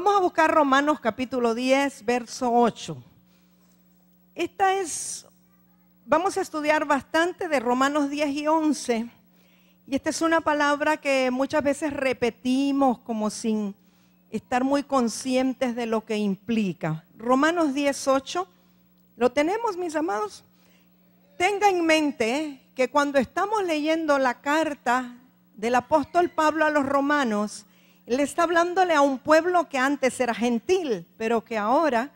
Vamos a buscar Romanos capítulo 10, verso 8. Esta es, vamos a estudiar bastante de Romanos 10 y 11. Y esta es una palabra que muchas veces repetimos como sin estar muy conscientes de lo que implica. Romanos 10, 8. ¿Lo tenemos, mis amados? Tenga en mente que cuando estamos leyendo la carta del apóstol Pablo a los romanos, le está hablándole a un pueblo que antes era gentil, pero que ahora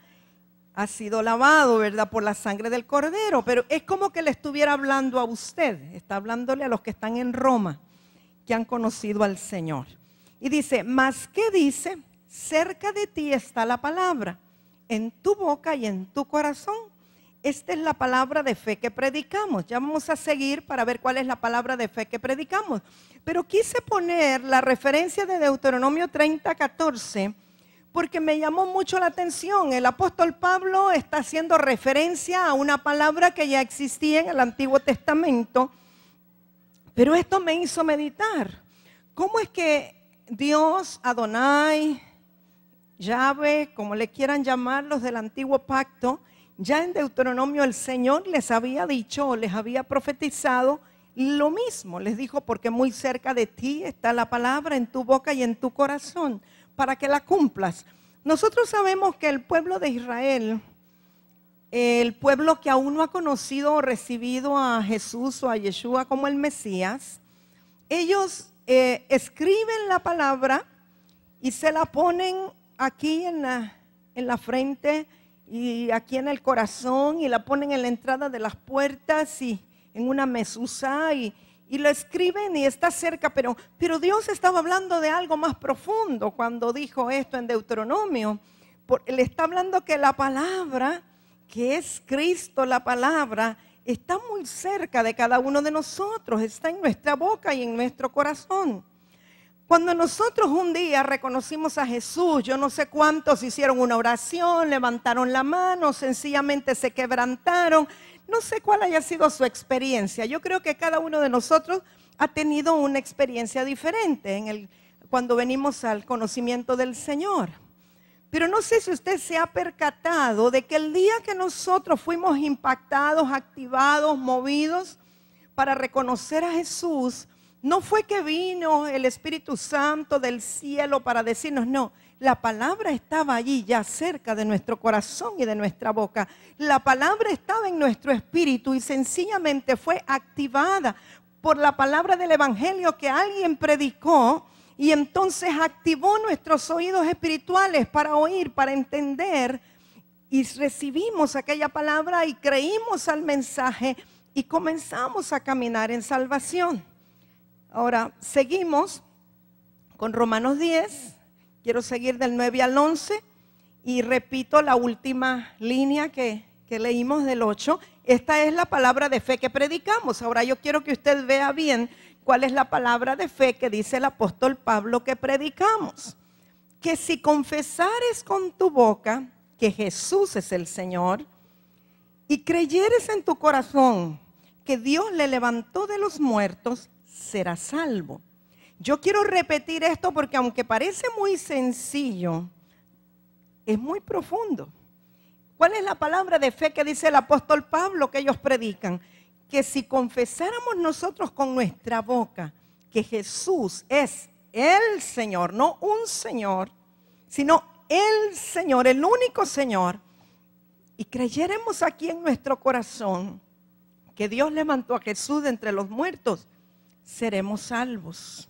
ha sido lavado, ¿verdad? Por la sangre del cordero. Pero es como que le estuviera hablando a usted. Está hablándole a los que están en Roma, que han conocido al Señor. Y dice, ¿más qué dice? Cerca de ti está la palabra, en tu boca y en tu corazón esta es la palabra de fe que predicamos. Ya vamos a seguir para ver cuál es la palabra de fe que predicamos. Pero quise poner la referencia de Deuteronomio 30, 14, porque me llamó mucho la atención. El apóstol Pablo está haciendo referencia a una palabra que ya existía en el Antiguo Testamento, pero esto me hizo meditar. ¿Cómo es que Dios, Adonai, Yahweh, como le quieran llamarlos del antiguo pacto, ya en Deuteronomio el Señor les había dicho, les había profetizado lo mismo. Les dijo, porque muy cerca de ti está la palabra en tu boca y en tu corazón, para que la cumplas. Nosotros sabemos que el pueblo de Israel, el pueblo que aún no ha conocido o recibido a Jesús o a Yeshua como el Mesías, ellos eh, escriben la palabra y se la ponen aquí en la, en la frente y aquí en el corazón y la ponen en la entrada de las puertas y en una mesusa y, y lo escriben y está cerca, pero, pero Dios estaba hablando de algo más profundo cuando dijo esto en Deuteronomio. porque le está hablando que la palabra, que es Cristo la palabra, está muy cerca de cada uno de nosotros, está en nuestra boca y en nuestro corazón. Cuando nosotros un día reconocimos a Jesús, yo no sé cuántos hicieron una oración, levantaron la mano, sencillamente se quebrantaron. No sé cuál haya sido su experiencia. Yo creo que cada uno de nosotros ha tenido una experiencia diferente en el, cuando venimos al conocimiento del Señor. Pero no sé si usted se ha percatado de que el día que nosotros fuimos impactados, activados, movidos para reconocer a Jesús, no fue que vino el Espíritu Santo del cielo para decirnos, no, la palabra estaba allí ya cerca de nuestro corazón y de nuestra boca. La palabra estaba en nuestro espíritu y sencillamente fue activada por la palabra del Evangelio que alguien predicó y entonces activó nuestros oídos espirituales para oír, para entender y recibimos aquella palabra y creímos al mensaje y comenzamos a caminar en salvación. Ahora, seguimos con Romanos 10. Quiero seguir del 9 al 11 y repito la última línea que, leímos del 8. Esta es la palabra de fe que predicamos. Ahora yo quiero que usted vea bien cuál es la palabra de fe que dice el apóstol Pablo que predicamos. Que si confesares con tu boca que Jesús es el Señor y creyeres en tu corazón que Dios le levantó de los muertos, será salvo. Yo quiero repetir esto porque aunque parece muy sencillo, es muy profundo. ¿Cuál es la palabra de fe que dice el apóstol Pablo que ellos predican? Que si confesáramos nosotros con nuestra boca que Jesús es el Señor, no un Señor, sino el Señor, el único Señor, y creyéramos aquí en nuestro corazón que Dios levantó a Jesús de entre los muertos, seremos salvos.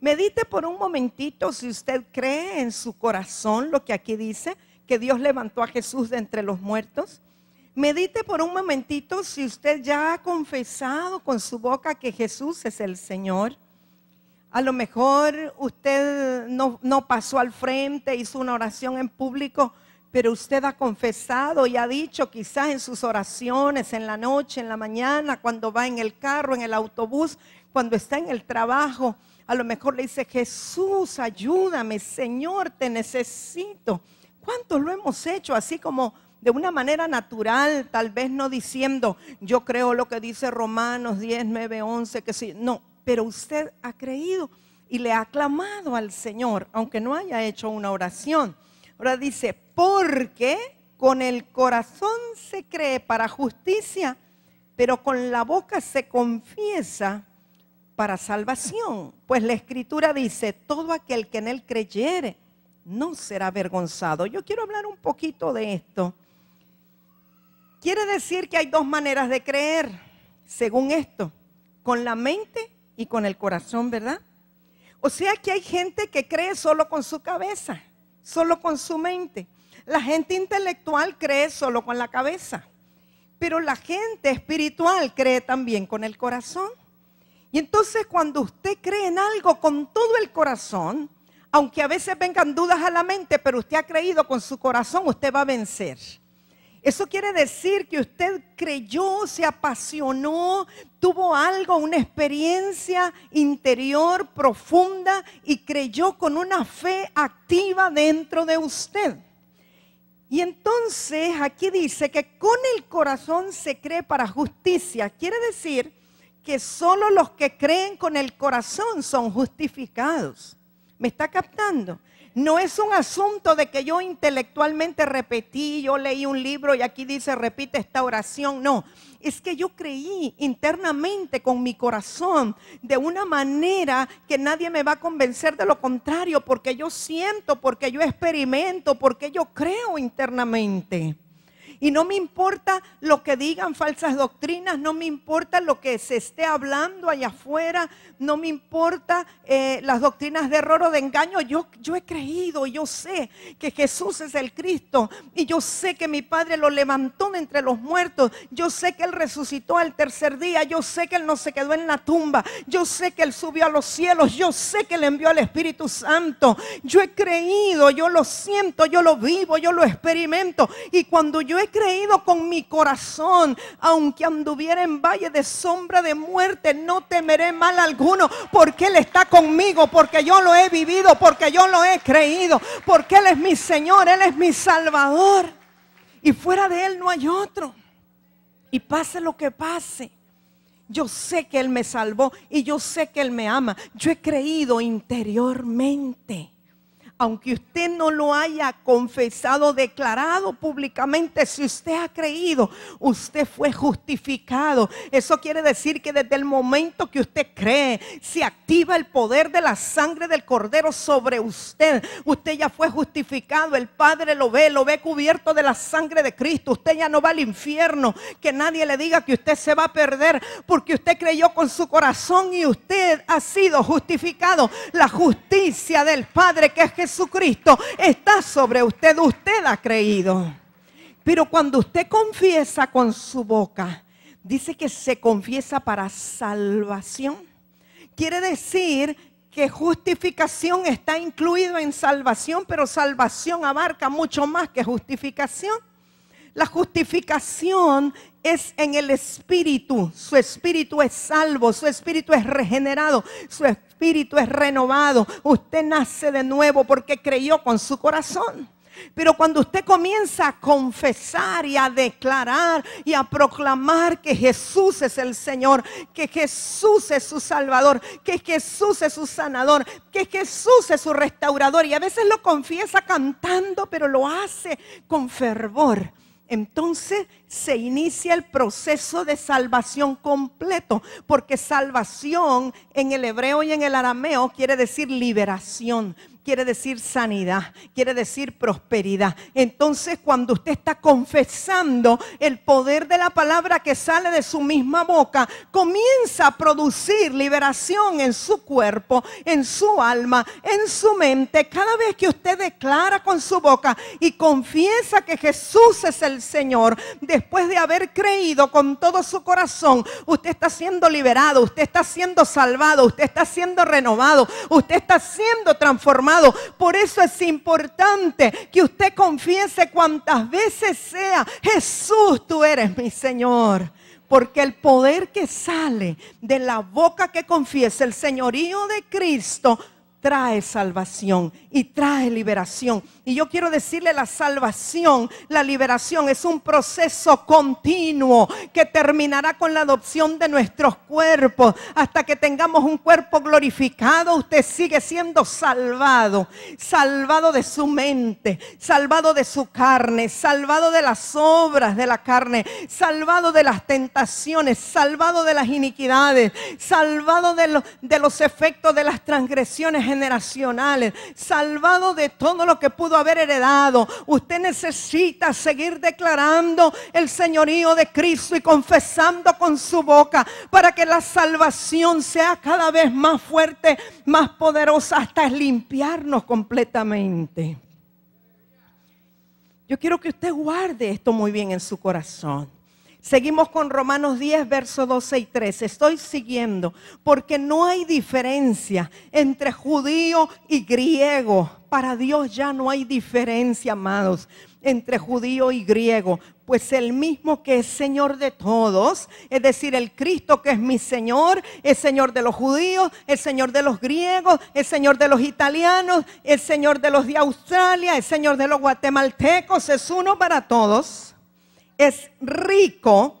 Medite por un momentito si usted cree en su corazón lo que aquí dice, que Dios levantó a Jesús de entre los muertos. Medite por un momentito si usted ya ha confesado con su boca que Jesús es el Señor. A lo mejor usted no, no, pasó al frente, hizo una oración en público, pero usted ha confesado y ha dicho quizás en sus oraciones, en la noche, en la mañana, cuando va en el carro, en el autobús, cuando está en el trabajo, a lo mejor le dice, Jesús, ayúdame, Señor, te necesito. ¿Cuántos lo hemos hecho así como de una manera natural, tal vez no diciendo, yo creo lo que dice Romanos 10, 9, 11, que sí, no, pero usted ha creído y le ha clamado al Señor, aunque no haya hecho una oración. Ahora dice, porque con el corazón se cree para justicia, pero con la boca se confiesa para salvación. Pues la escritura dice, todo aquel que en él creyere no será avergonzado. Yo quiero hablar un poquito de esto. Quiere decir que hay dos maneras de creer, según esto, con la mente y con el corazón, ¿verdad? O sea que hay gente que cree solo con su cabeza, solo con su mente. La gente intelectual cree solo con la cabeza, pero la gente espiritual cree también con el corazón. Y entonces cuando usted cree en algo con todo el corazón, aunque a veces vengan dudas a la mente, pero usted ha creído con su corazón, usted va a vencer. Eso quiere decir que usted creyó, se apasionó, tuvo algo, una experiencia interior profunda y creyó con una fe activa dentro de usted. Y entonces aquí dice que con el corazón se cree para justicia. Quiere decir que solo los que creen con el corazón son justificados. ¿Me está captando? No es un asunto de que yo intelectualmente repetí, yo leí un libro y aquí dice repite esta oración. No, es que yo creí internamente con mi corazón de una manera que nadie me va a convencer de lo contrario, porque yo siento, porque yo experimento, porque yo creo internamente. Y no me importa lo que digan falsas doctrinas, no me importa lo que se esté hablando allá afuera, no me importa eh, las doctrinas de error o de engaño. Yo, yo he creído, yo sé que Jesús es el Cristo y yo sé que mi Padre lo levantó de entre los muertos. Yo sé que Él resucitó al tercer día, yo sé que Él no se quedó en la tumba, yo sé que Él subió a los cielos, yo sé que Él envió al Espíritu Santo. Yo he creído, yo lo siento, yo lo vivo, yo lo experimento. Y cuando yo he creído con mi corazón, aunque anduviera en valle de sombra de muerte, no temeré mal alguno, porque Él está conmigo, porque yo lo he vivido, porque yo lo he creído, porque Él es mi Señor, Él es mi Salvador. Y fuera de Él no hay otro. Y pase lo que pase. Yo sé que Él me salvó y yo sé que Él me ama. Yo he creído interiormente aunque usted no lo haya confesado, declarado públicamente, si usted ha creído, usted fue justificado. Eso quiere decir que desde el momento que usted cree, se activa el poder de la sangre del cordero sobre usted. Usted ya fue justificado, el Padre lo ve, lo ve cubierto de la sangre de Cristo. Usted ya no va al infierno, que nadie le diga que usted se va a perder porque usted creyó con su corazón y usted ha sido justificado. La justicia del Padre que es que Jesucristo está sobre usted. Usted ha creído. Pero cuando usted confiesa con su boca, dice que se confiesa para salvación. Quiere decir que justificación está incluido en salvación, pero salvación abarca mucho más que justificación. La justificación es en el espíritu. Su espíritu es salvo, su espíritu es regenerado, su espíritu es renovado. Usted nace de nuevo porque creyó con su corazón. Pero cuando usted comienza a confesar y a declarar y a proclamar que Jesús es el Señor, que Jesús es su Salvador, que Jesús es su sanador, que Jesús es su restaurador, y a veces lo confiesa cantando, pero lo hace con fervor entonces se inicia el proceso de salvación completo, porque salvación en el hebreo y en el arameo quiere decir liberación quiere decir sanidad, quiere decir prosperidad. Entonces cuando usted está confesando el poder de la palabra que sale de su misma boca, comienza a producir liberación en su cuerpo, en su alma, en su mente. Cada vez que usted declara con su boca y confiesa que Jesús es el Señor, después de haber creído con todo su corazón, usted está siendo liberado, usted está siendo salvado, usted está siendo renovado, usted está siendo transformado por eso es importante que usted confiese cuantas veces sea, Jesús, tú eres mi Señor. Porque el poder que sale de la boca que confiese el señorío de Cristo trae salvación y trae liberación. Y yo quiero decirle la salvación, la liberación es un proceso continuo que terminará con la adopción de nuestros cuerpos. Hasta que tengamos un cuerpo glorificado, usted sigue siendo salvado, salvado de su mente, salvado de su carne, salvado de las obras de la carne, salvado de las tentaciones, salvado de las iniquidades, salvado de, los efectos de las transgresiones generacionales, salvado de todo lo que pudo haber heredado. Usted necesita seguir declarando el señorío de Cristo y confesando con su boca para que la salvación sea cada vez más fuerte, más poderosa, hasta limpiarnos completamente. Yo quiero que usted guarde esto muy bien en su corazón. Seguimos con Romanos 10, versos 12 y 13. Estoy siguiendo, porque no hay diferencia entre judío y griego. Para Dios ya no hay diferencia, amados, entre judío y griego. Pues el mismo que es Señor de todos, es decir, el Cristo que es mi Señor, es Señor de los judíos, es Señor de los griegos, es Señor de los italianos, es Señor de los de Australia, es Señor de los guatemaltecos, es uno para todos es rico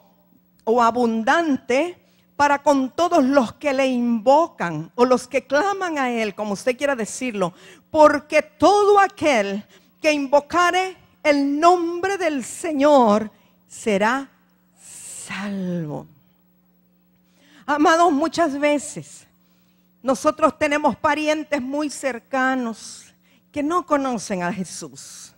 o abundante para con todos los que le invocan o los que claman a Él, como usted quiera decirlo, porque todo aquel que invocare el nombre del Señor será salvo. Amados, muchas veces nosotros tenemos parientes muy cercanos que no conocen a Jesús.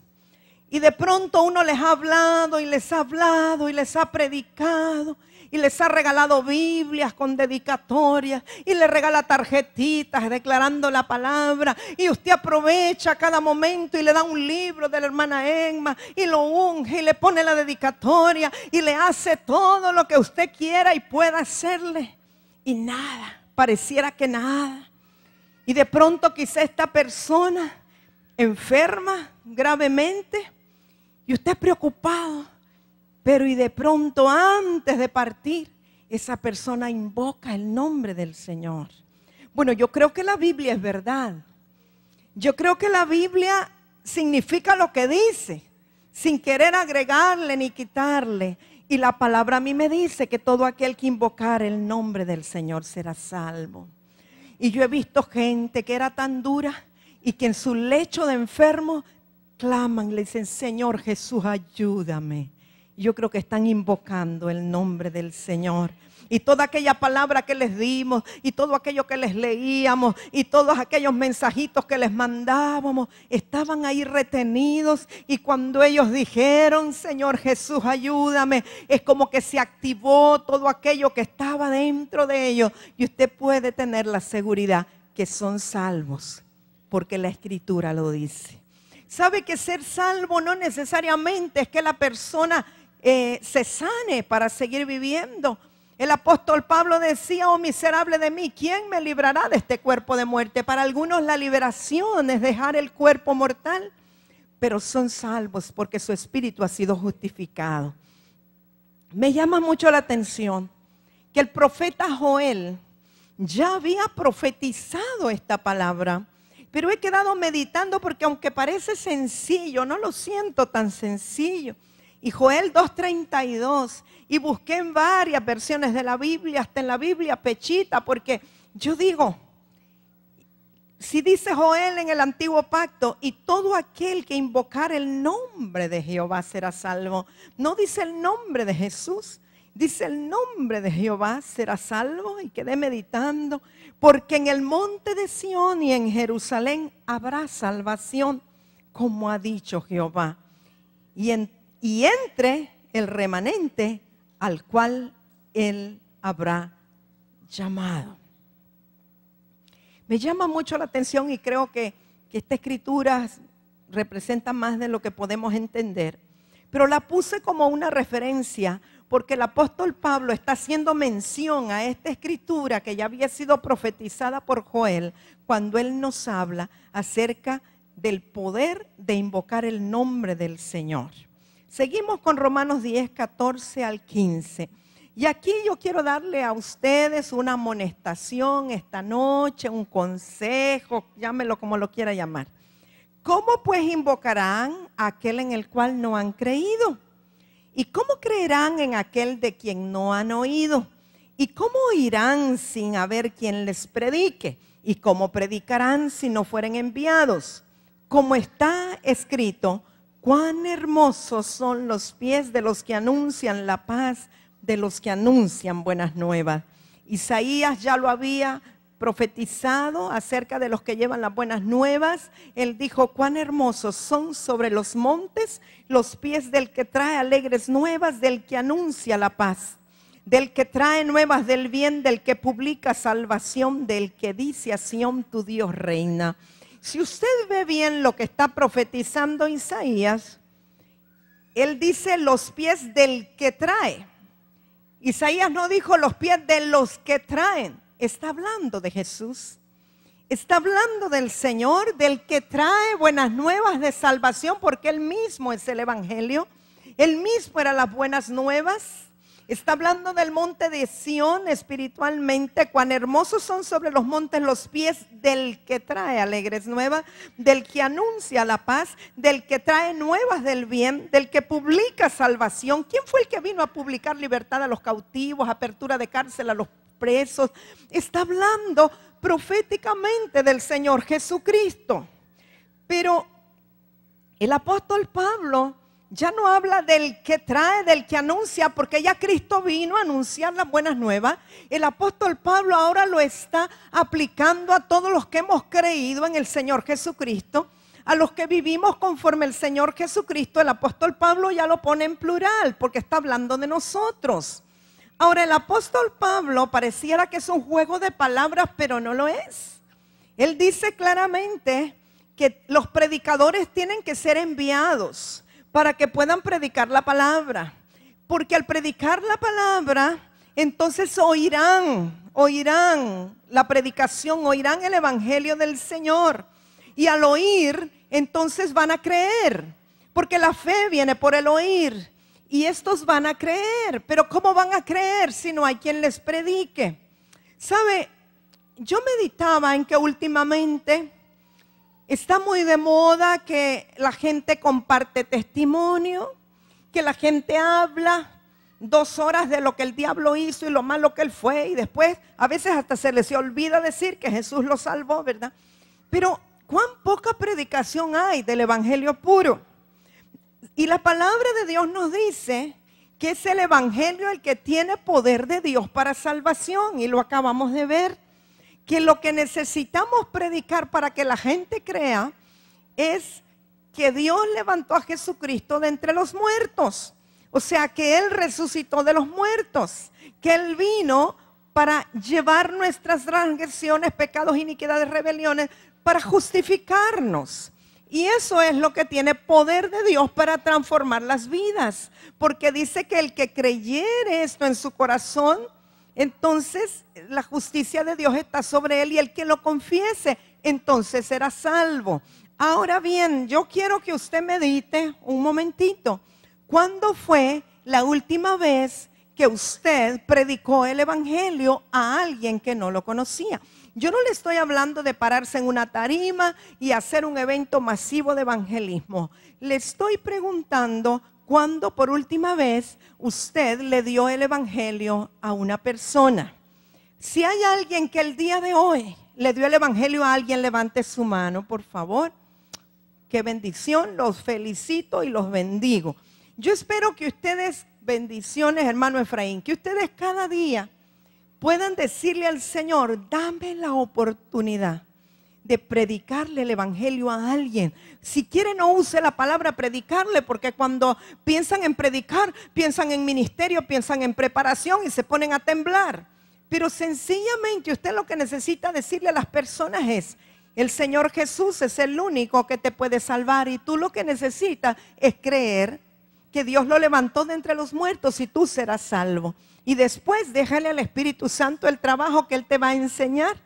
Y de pronto uno les ha hablado y les ha hablado y les ha predicado y les ha regalado Biblias con dedicatorias y le regala tarjetitas declarando la palabra y usted aprovecha cada momento y le da un libro de la hermana Emma y lo unge y le pone la dedicatoria y le hace todo lo que usted quiera y pueda hacerle y nada, pareciera que nada. Y de pronto quizá esta persona enferma gravemente y usted preocupado, pero y de pronto antes de partir, esa persona invoca el nombre del Señor. Bueno, yo creo que la Biblia es verdad. Yo creo que la Biblia significa lo que dice, sin querer agregarle ni quitarle. Y la palabra a mí me dice que todo aquel que invocar el nombre del Señor será salvo. Y yo he visto gente que era tan dura y que en su lecho de enfermo claman, le dicen, Señor Jesús, ayúdame. Yo creo que están invocando el nombre del Señor. Y toda aquella palabra que les dimos, y todo aquello que les leíamos, y todos aquellos mensajitos que les mandábamos, estaban ahí retenidos. Y cuando ellos dijeron, Señor Jesús, ayúdame, es como que se activó todo aquello que estaba dentro de ellos. Y usted puede tener la seguridad que son salvos, porque la escritura lo dice. Sabe que ser salvo no necesariamente es que la persona eh, se sane para seguir viviendo. El apóstol Pablo decía, oh miserable de mí, ¿quién me librará de este cuerpo de muerte? Para algunos la liberación es dejar el cuerpo mortal, pero son salvos porque su espíritu ha sido justificado. Me llama mucho la atención que el profeta Joel ya había profetizado esta palabra. Pero he quedado meditando porque aunque parece sencillo, no lo siento tan sencillo. Y Joel 2.32, y busqué en varias versiones de la Biblia, hasta en la Biblia pechita, porque yo digo, si dice Joel en el antiguo pacto, y todo aquel que invocar el nombre de Jehová será salvo, no dice el nombre de Jesús. Dice, el nombre de Jehová será salvo y quedé meditando, porque en el monte de Sión y en Jerusalén habrá salvación, como ha dicho Jehová. Y, y entre el remanente al cual él habrá llamado. Me llama mucho la atención y creo que, que esta escritura representa más de lo que podemos entender, pero la puse como una referencia porque el apóstol Pablo está haciendo mención a esta escritura que ya había sido profetizada por Joel cuando él nos habla acerca del poder de invocar el nombre del Señor. Seguimos con Romanos 10, 14 al 15. Y aquí yo quiero darle a ustedes una amonestación esta noche, un consejo, llámelo como lo quiera llamar. ¿Cómo pues invocarán a aquel en el cual no han creído? ¿Y cómo creerán en aquel de quien no han oído? ¿Y cómo irán sin haber quien les predique? ¿Y cómo predicarán si no fueren enviados? Como está escrito, cuán hermosos son los pies de los que anuncian la paz, de los que anuncian buenas nuevas. Isaías ya lo había profetizado acerca de los que llevan las buenas nuevas. Él dijo, cuán hermosos son sobre los montes los pies del que trae alegres nuevas, del que anuncia la paz, del que trae nuevas del bien, del que publica salvación, del que dice a Sión tu Dios reina. Si usted ve bien lo que está profetizando Isaías, él dice los pies del que trae. Isaías no dijo los pies de los que traen está hablando de Jesús. Está hablando del Señor, del que trae buenas nuevas de salvación, porque Él mismo es el Evangelio. Él mismo era las buenas nuevas. Está hablando del monte de Sión espiritualmente, cuán hermosos son sobre los montes los pies del que trae alegres nuevas, del que anuncia la paz, del que trae nuevas del bien, del que publica salvación. ¿Quién fue el que vino a publicar libertad a los cautivos, apertura de cárcel a los presos. Está hablando proféticamente del Señor Jesucristo. Pero el apóstol Pablo ya no habla del que trae, del que anuncia, porque ya Cristo vino a anunciar las buenas nuevas. El apóstol Pablo ahora lo está aplicando a todos los que hemos creído en el Señor Jesucristo, a los que vivimos conforme el Señor Jesucristo. El apóstol Pablo ya lo pone en plural, porque está hablando de nosotros. Ahora, el apóstol Pablo pareciera que es un juego de palabras, pero no lo es. Él dice claramente que los predicadores tienen que ser enviados para que puedan predicar la palabra. Porque al predicar la palabra, entonces oirán, oirán la predicación, oirán el evangelio del Señor. Y al oír, entonces van a creer. Porque la fe viene por el oír y estos van a creer, pero ¿cómo van a creer si no hay quien les predique? ¿Sabe? Yo meditaba en que últimamente está muy de moda que la gente comparte testimonio, que la gente habla dos horas de lo que el diablo hizo y lo malo que él fue, y después a veces hasta se les olvida decir que Jesús lo salvó, ¿verdad? Pero cuán poca predicación hay del Evangelio puro. Y la palabra de Dios nos dice que es el Evangelio el que tiene poder de Dios para salvación. Y lo acabamos de ver, que lo que necesitamos predicar para que la gente crea es que Dios levantó a Jesucristo de entre los muertos. O sea, que Él resucitó de los muertos, que Él vino para llevar nuestras transgresiones, pecados, iniquidades, rebeliones, para justificarnos. Y eso es lo que tiene poder de Dios para transformar las vidas. Porque dice que el que creyere esto en su corazón, entonces la justicia de Dios está sobre él y el que lo confiese, entonces será salvo. Ahora bien, yo quiero que usted medite un momentito. ¿Cuándo fue la última vez que usted predicó el Evangelio a alguien que no lo conocía? Yo no le estoy hablando de pararse en una tarima y hacer un evento masivo de evangelismo. Le estoy preguntando cuándo por última vez usted le dio el evangelio a una persona. Si hay alguien que el día de hoy le dio el evangelio a alguien, levante su mano, por favor. Qué bendición, los felicito y los bendigo. Yo espero que ustedes, bendiciones hermano Efraín, que ustedes cada día puedan decirle al Señor, dame la oportunidad de predicarle el Evangelio a alguien. Si quiere no use la palabra predicarle, porque cuando piensan en predicar, piensan en ministerio, piensan en preparación y se ponen a temblar. Pero sencillamente usted lo que necesita decirle a las personas es, el Señor Jesús es el único que te puede salvar y tú lo que necesitas es creer que Dios lo levantó de entre los muertos y tú serás salvo y después déjale al Espíritu Santo el trabajo que Él te va a enseñar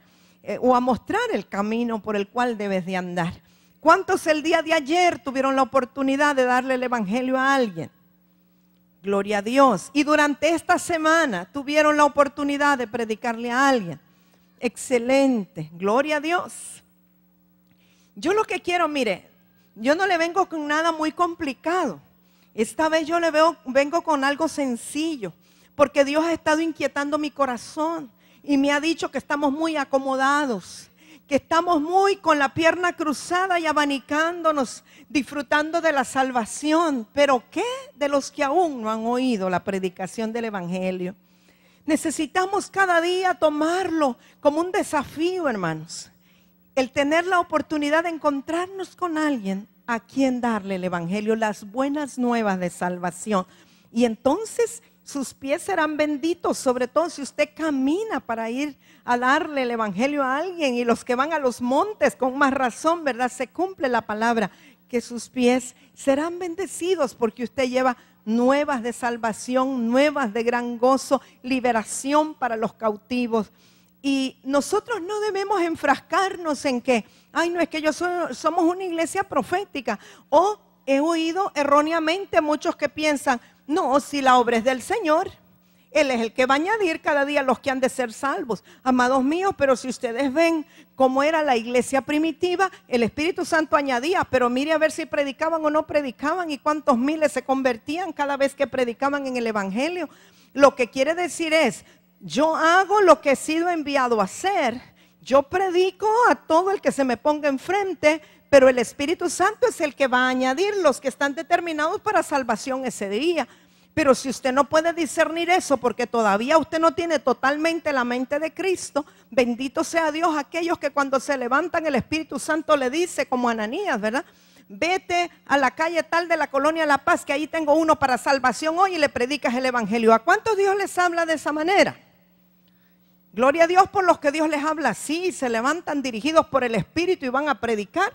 eh, o a mostrar el camino por el cual debes de andar. ¿Cuántos el día de ayer tuvieron la oportunidad de darle el Evangelio a alguien? Gloria a Dios. Y durante esta semana tuvieron la oportunidad de predicarle a alguien. Excelente. Gloria a Dios. Yo lo que quiero, mire, yo no le vengo con nada muy complicado. Esta vez yo le veo, vengo con algo sencillo porque Dios ha estado inquietando mi corazón y me ha dicho que estamos muy acomodados, que estamos muy con la pierna cruzada y abanicándonos, disfrutando de la salvación. Pero ¿qué de los que aún no han oído la predicación del Evangelio? Necesitamos cada día tomarlo como un desafío, hermanos. El tener la oportunidad de encontrarnos con alguien a quien darle el Evangelio, las buenas nuevas de salvación. Y entonces sus pies serán benditos, sobre todo si usted camina para ir a darle el Evangelio a alguien y los que van a los montes con más razón, ¿verdad? Se cumple la palabra, que sus pies serán bendecidos porque usted lleva nuevas de salvación, nuevas de gran gozo, liberación para los cautivos. Y nosotros no debemos enfrascarnos en que, ay, no es que yo soy, somos una iglesia profética. O he oído erróneamente muchos que piensan, no, si la obra es del Señor, Él es el que va a añadir cada día los que han de ser salvos. Amados míos, pero si ustedes ven cómo era la iglesia primitiva, el Espíritu Santo añadía, pero mire a ver si predicaban o no predicaban y cuántos miles se convertían cada vez que predicaban en el Evangelio. Lo que quiere decir es, yo hago lo que he sido enviado a hacer. Yo predico a todo el que se me ponga enfrente, pero el Espíritu Santo es el que va a añadir los que están determinados para salvación ese día. Pero si usted no puede discernir eso porque todavía usted no tiene totalmente la mente de Cristo, bendito sea Dios aquellos que cuando se levantan el Espíritu Santo le dice, como Ananías, ¿verdad? Vete a la calle tal de la colonia La Paz, que ahí tengo uno para salvación hoy y le predicas el Evangelio. ¿A cuántos Dios les habla de esa manera? Gloria a Dios por los que Dios les habla así, y se levantan dirigidos por el Espíritu y van a predicar.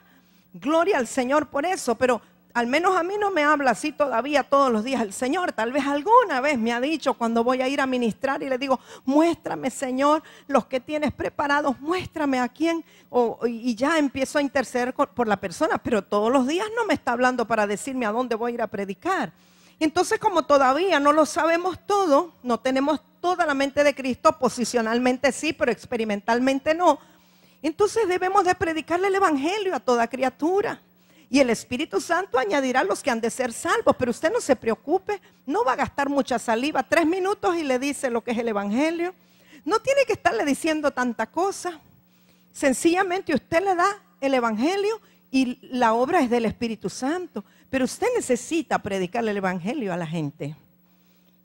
Gloria al Señor por eso, pero al menos a mí no me habla así todavía todos los días el Señor. Tal vez alguna vez me ha dicho cuando voy a ir a ministrar y le digo, muéstrame Señor los que tienes preparados, muéstrame a quién. y ya empiezo a interceder por la persona, pero todos los días no me está hablando para decirme a dónde voy a ir a predicar. Entonces, como todavía no lo sabemos todo, no tenemos toda la mente de Cristo, posicionalmente sí, pero experimentalmente no, entonces debemos de predicarle el Evangelio a toda criatura. Y el Espíritu Santo añadirá los que han de ser salvos, pero usted no se preocupe, no va a gastar mucha saliva, tres minutos y le dice lo que es el Evangelio. No tiene que estarle diciendo tanta cosa. Sencillamente usted le da el Evangelio y la obra es del Espíritu Santo, pero usted necesita predicar el Evangelio a la gente.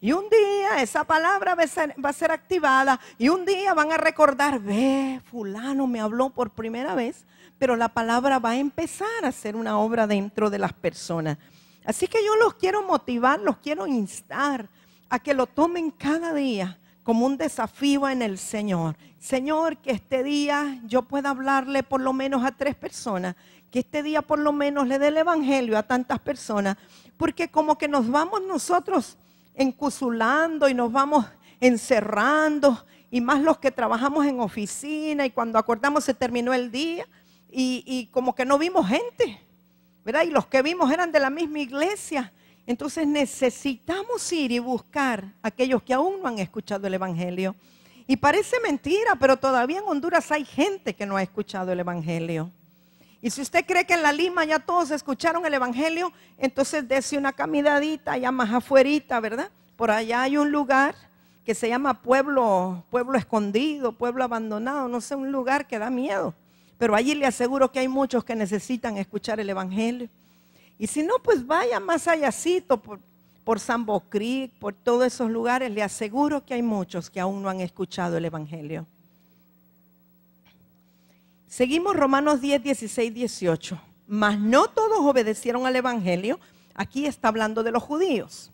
Y un día esa palabra va a, ser, activada y un día van a recordar, ve, fulano me habló por primera vez, pero la palabra va a empezar a hacer una obra dentro de las personas. Así que yo los quiero motivar, los quiero instar a que lo tomen cada día como un desafío en el Señor. Señor, que este día yo pueda hablarle por lo menos a tres personas, que este día por lo menos le dé el Evangelio a tantas personas, porque como que nos vamos nosotros encusulando y nos vamos encerrando, y más los que trabajamos en oficina, y cuando acordamos se terminó el día, y, como que no vimos gente, ¿verdad? Y los que vimos eran de la misma iglesia. Entonces necesitamos ir y buscar a aquellos que aún no han escuchado el Evangelio. Y parece mentira, pero todavía en Honduras hay gente que no ha escuchado el Evangelio. Y si usted cree que en la Lima ya todos escucharon el Evangelio, entonces dése una camidadita allá más afuerita, ¿verdad? Por allá hay un lugar que se llama pueblo, pueblo escondido, pueblo abandonado, no sé, un lugar que da miedo. Pero allí le aseguro que hay muchos que necesitan escuchar el Evangelio. Y si no, pues vaya más allácito por, por San por todos esos lugares. Le aseguro que hay muchos que aún no han escuchado el Evangelio. Seguimos Romanos 10, 16, 18. Mas no todos obedecieron al Evangelio. Aquí está hablando de los judíos.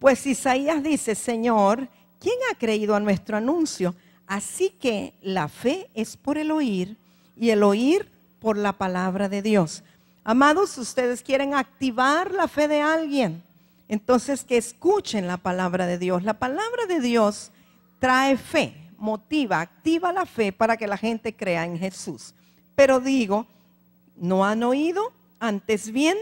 Pues Isaías dice, Señor, ¿quién ha creído a nuestro anuncio? Así que la fe es por el oír y el oír por la palabra de Dios. Amados, ustedes quieren activar la fe de alguien. Entonces que escuchen la palabra de Dios. La palabra de Dios trae fe motiva, activa la fe para que la gente crea en Jesús. Pero digo, no han oído, antes bien,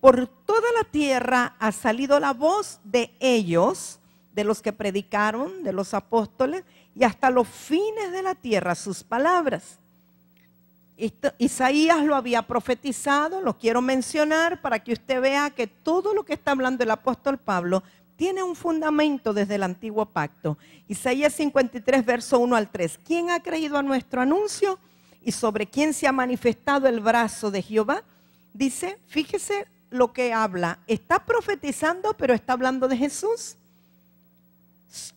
por toda la tierra ha salido la voz de ellos, de los que predicaron, de los apóstoles, y hasta los fines de la tierra sus palabras. Isaías lo había profetizado, lo quiero mencionar para que usted vea que todo lo que está hablando el apóstol Pablo tiene un fundamento desde el antiguo pacto. Isaías 53, verso 1 al 3. ¿Quién ha creído a nuestro anuncio y sobre quién se ha manifestado el brazo de Jehová? Dice, fíjese lo que habla. Está profetizando, pero está hablando de Jesús.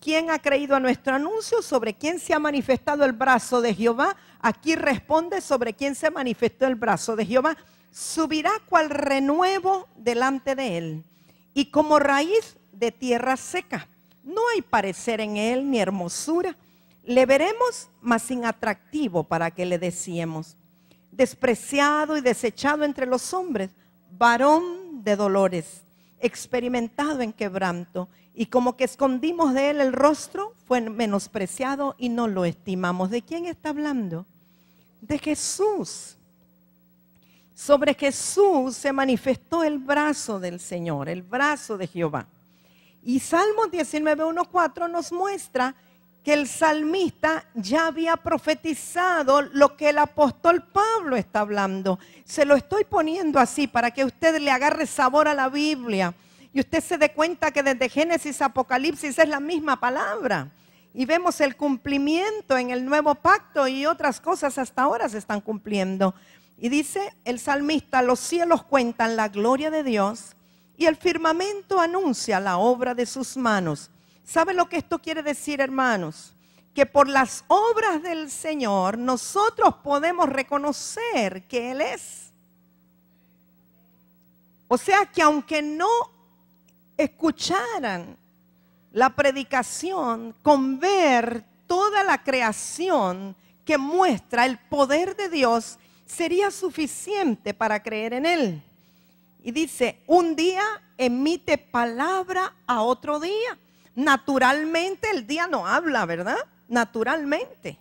¿Quién ha creído a nuestro anuncio? ¿Sobre quién se ha manifestado el brazo de Jehová? Aquí responde sobre quién se manifestó el brazo de Jehová. Subirá cual renuevo delante de él. Y como raíz de tierra seca. No hay parecer en él ni hermosura. Le veremos, más sin atractivo para que le decíamos. Despreciado y desechado entre los hombres, varón de dolores, experimentado en quebranto, y como que escondimos de él el rostro, fue menospreciado y no lo estimamos. ¿De quién está hablando? De Jesús. Sobre Jesús se manifestó el brazo del Señor, el brazo de Jehová. Y Salmo 19.1.4 nos muestra que el salmista ya había profetizado lo que el apóstol Pablo está hablando. Se lo estoy poniendo así para que usted le agarre sabor a la Biblia y usted se dé cuenta que desde Génesis a Apocalipsis es la misma palabra. Y vemos el cumplimiento en el nuevo pacto y otras cosas hasta ahora se están cumpliendo. Y dice el salmista, los cielos cuentan la gloria de Dios y el firmamento anuncia la obra de sus manos. ¿Sabe lo que esto quiere decir, hermanos? Que por las obras del Señor nosotros podemos reconocer que Él es. O sea que aunque no escucharan la predicación, con ver toda la creación que muestra el poder de Dios, sería suficiente para creer en Él. Y dice, un día emite palabra a otro día. Naturalmente el día no habla, ¿verdad? Naturalmente.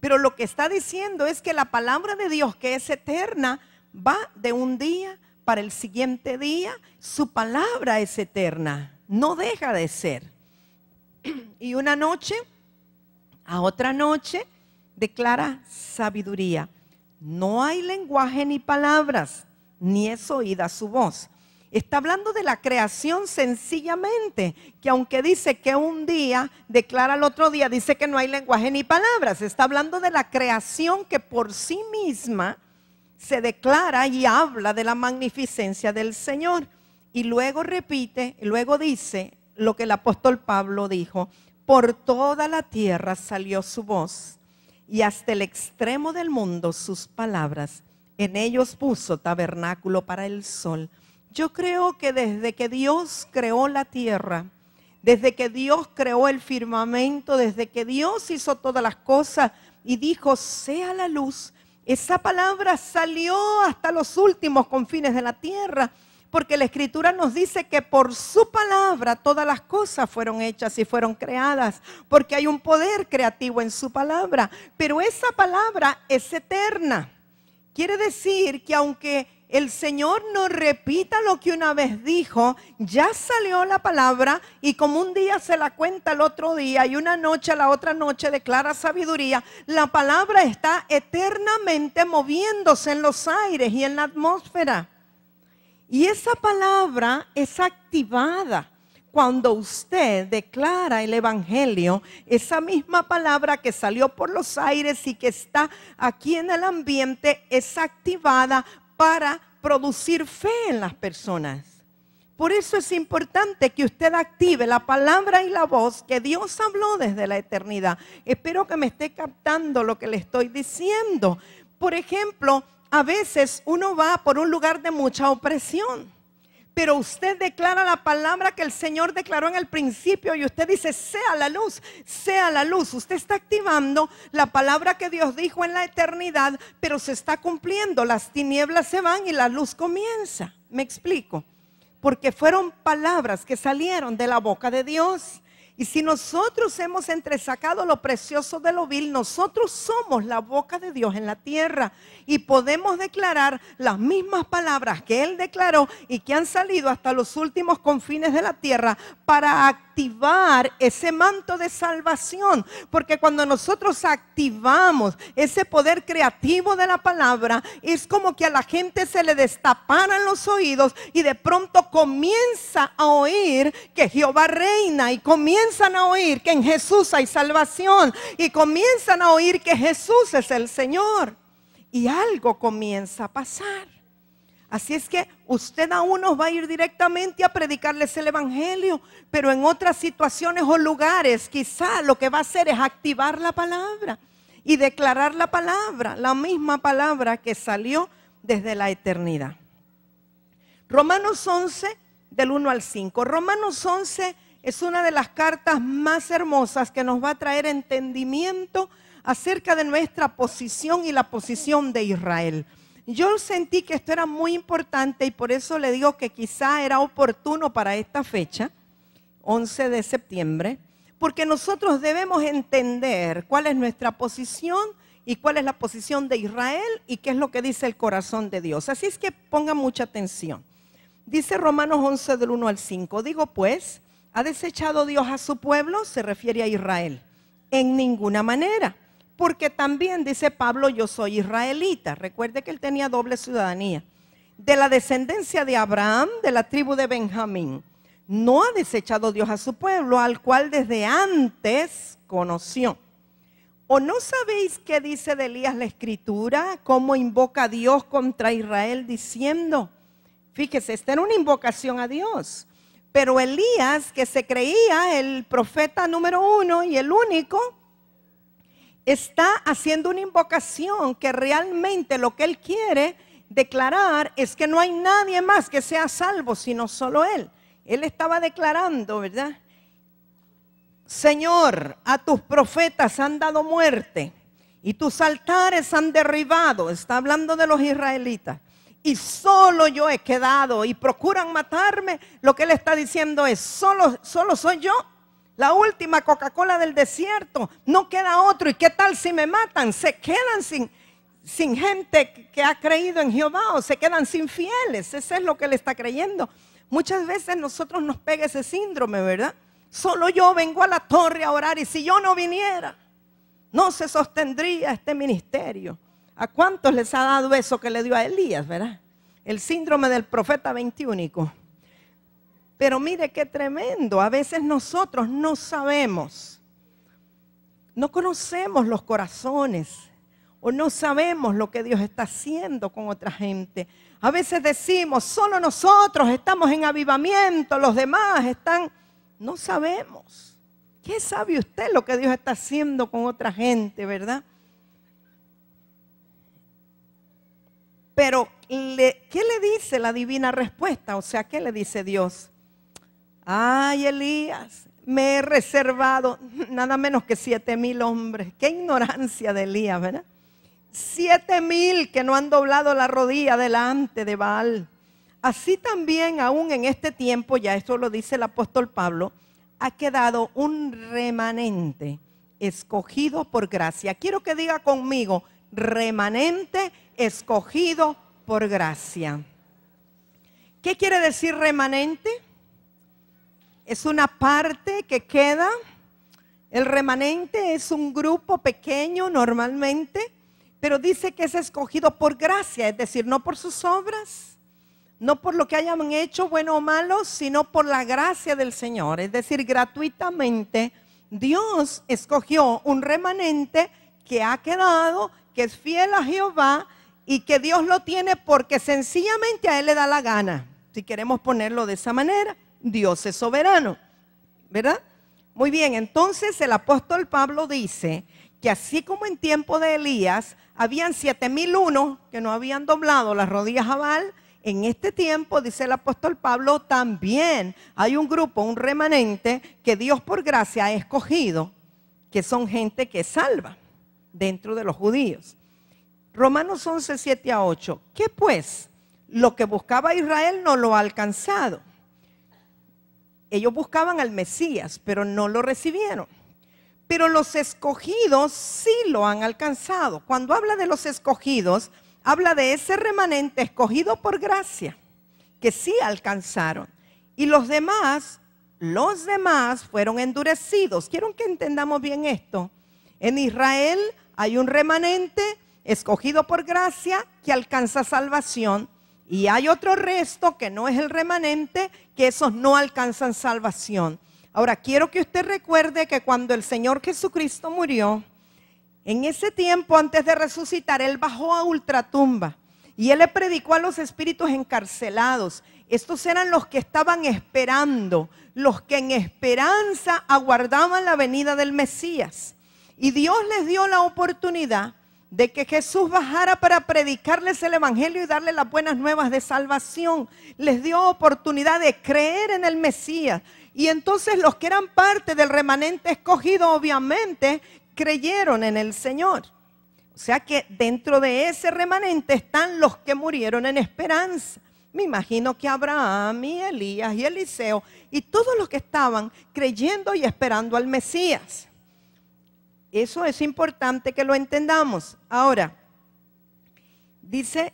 Pero lo que está diciendo es que la palabra de Dios, que es eterna, va de un día para el siguiente día. Su palabra es eterna, no deja de ser. Y una noche, a otra noche, declara sabiduría. No hay lenguaje ni palabras, ni es oída su voz. Está hablando de la creación sencillamente, que aunque dice que un día declara al otro día, dice que no hay lenguaje ni palabras. Está hablando de la creación que por sí misma se declara y habla de la magnificencia del Señor. Y luego repite, luego dice lo que el apóstol Pablo dijo, por toda la tierra salió su voz y hasta el extremo del mundo sus palabras en ellos puso tabernáculo para el sol. Yo creo que desde que Dios creó la tierra, desde que Dios creó el firmamento, desde que Dios hizo todas las cosas y dijo, sea la luz, esa palabra salió hasta los últimos confines de la tierra, porque la escritura nos dice que por su palabra todas las cosas fueron hechas y fueron creadas, porque hay un poder creativo en su palabra, pero esa palabra es eterna. Quiere decir que aunque el Señor no repita lo que una vez dijo, ya salió la palabra y como un día se la cuenta el otro día y una noche a la otra noche declara sabiduría, la palabra está eternamente moviéndose en los aires y en la atmósfera. Y esa palabra es activada cuando usted declara el Evangelio, esa misma palabra que salió por los aires y que está aquí en el ambiente es activada para producir fe en las personas. Por eso es importante que usted active la palabra y la voz que Dios habló desde la eternidad. Espero que me esté captando lo que le estoy diciendo. Por ejemplo, a veces uno va por un lugar de mucha opresión pero usted declara la palabra que el Señor declaró en el principio y usted dice, sea la luz, sea la luz. Usted está activando la palabra que Dios dijo en la eternidad, pero se está cumpliendo. Las tinieblas se van y la luz comienza. ¿Me explico? Porque fueron palabras que salieron de la boca de Dios. Y si nosotros hemos entresacado lo precioso de lo vil, nosotros somos la boca de Dios en la tierra y podemos declarar las mismas palabras que Él declaró y que han salido hasta los últimos confines de la tierra para activar ese manto de salvación, porque cuando nosotros activamos ese poder creativo de la palabra, es como que a la gente se le destaparan los oídos y de pronto comienza a oír que Jehová reina y comienzan a oír que en Jesús hay salvación y comienzan a oír que Jesús es el Señor. Y algo comienza a pasar. Así es que usted a unos va a ir directamente a predicarles el Evangelio, pero en otras situaciones o lugares quizá lo que va a hacer es activar la palabra y declarar la palabra, la misma palabra que salió desde la eternidad. Romanos 11, del 1 al 5. Romanos 11 es una de las cartas más hermosas que nos va a traer entendimiento acerca de nuestra posición y la posición de Israel. Yo sentí que esto era muy importante y por eso le digo que quizá era oportuno para esta fecha, 11 de septiembre, porque nosotros debemos entender cuál es nuestra posición y cuál es la posición de Israel y qué es lo que dice el corazón de Dios. Así es que pongan mucha atención. Dice Romanos 11 del 1 al 5, digo pues, ¿ha desechado Dios a su pueblo? Se refiere a Israel. En ninguna manera porque también dice Pablo, yo soy israelita. Recuerde que él tenía doble ciudadanía. De la descendencia de Abraham, de la tribu de Benjamín. No ha desechado Dios a su pueblo, al cual desde antes conoció. ¿O no sabéis qué dice de Elías la escritura? ¿Cómo invoca a Dios contra Israel diciendo? Fíjese, esta era una invocación a Dios. Pero Elías, que se creía el profeta número uno y el único, está haciendo una invocación que realmente lo que él quiere declarar es que no hay nadie más que sea salvo, sino solo él. Él estaba declarando, ¿verdad? Señor, a tus profetas han dado muerte y tus altares han derribado. Está hablando de los israelitas. Y solo yo he quedado y procuran matarme. Lo que él está diciendo es, solo, solo soy yo la última Coca-Cola del desierto. No queda otro. ¿Y qué tal si me matan? Se quedan sin, gente que ha creído en Jehová o se quedan sin fieles. Ese es lo que le está creyendo. Muchas veces nosotros nos pega ese síndrome, ¿verdad? Solo yo vengo a la torre a orar y si yo no viniera, no se sostendría este ministerio. ¿A cuántos les ha dado eso que le dio a Elías, verdad? El síndrome del profeta veintiúnico. Pero mire qué tremendo, a veces nosotros no sabemos, no conocemos los corazones o no sabemos lo que Dios está haciendo con otra gente. A veces decimos, solo nosotros estamos en avivamiento, los demás están, no sabemos. ¿Qué sabe usted lo que Dios está haciendo con otra gente, verdad? Pero, ¿qué le dice la divina respuesta? O sea, ¿qué le dice Dios? Ay, Elías, me he reservado nada menos que siete mil hombres. Qué ignorancia de Elías, ¿verdad? Siete mil que no han doblado la rodilla delante de Baal. Así también, aún en este tiempo, ya esto lo dice el apóstol Pablo, ha quedado un remanente escogido por gracia. Quiero que diga conmigo, remanente escogido por gracia. ¿Qué quiere decir remanente? es una parte que queda. El remanente es un grupo pequeño normalmente, pero dice que es escogido por gracia, es decir, no por sus obras, no por lo que hayan hecho, bueno o malo, sino por la gracia del Señor. Es decir, gratuitamente Dios escogió un remanente que ha quedado, que es fiel a Jehová y que Dios lo tiene porque sencillamente a Él le da la gana, si queremos ponerlo de esa manera. Dios es soberano, ¿verdad? Muy bien, entonces el apóstol Pablo dice que así como en tiempo de Elías habían siete que no habían doblado las rodillas a Baal, en este tiempo, dice el apóstol Pablo, también hay un grupo, un remanente que Dios por gracia ha escogido, que son gente que salva dentro de los judíos. Romanos 11, 7 a 8. ¿Qué pues? Lo que buscaba Israel no lo ha alcanzado. Ellos buscaban al Mesías, pero no lo recibieron. Pero los escogidos sí lo han alcanzado. Cuando habla de los escogidos, habla de ese remanente escogido por gracia, que sí alcanzaron. Y los demás, los demás fueron endurecidos. Quiero que entendamos bien esto. En Israel hay un remanente escogido por gracia que alcanza salvación, y hay otro resto que no es el remanente, que esos no alcanzan salvación. Ahora, quiero que usted recuerde que cuando el Señor Jesucristo murió, en ese tiempo antes de resucitar, Él bajó a ultratumba y Él le predicó a los espíritus encarcelados. Estos eran los que estaban esperando, los que en esperanza aguardaban la venida del Mesías. Y Dios les dio la oportunidad de que Jesús bajara para predicarles el Evangelio y darles las buenas nuevas de salvación. Les dio oportunidad de creer en el Mesías. Y entonces los que eran parte del remanente escogido, obviamente, creyeron en el Señor. O sea que dentro de ese remanente están los que murieron en esperanza. Me imagino que Abraham y Elías y Eliseo y todos los que estaban creyendo y esperando al Mesías. Eso es importante que lo entendamos. Ahora, dice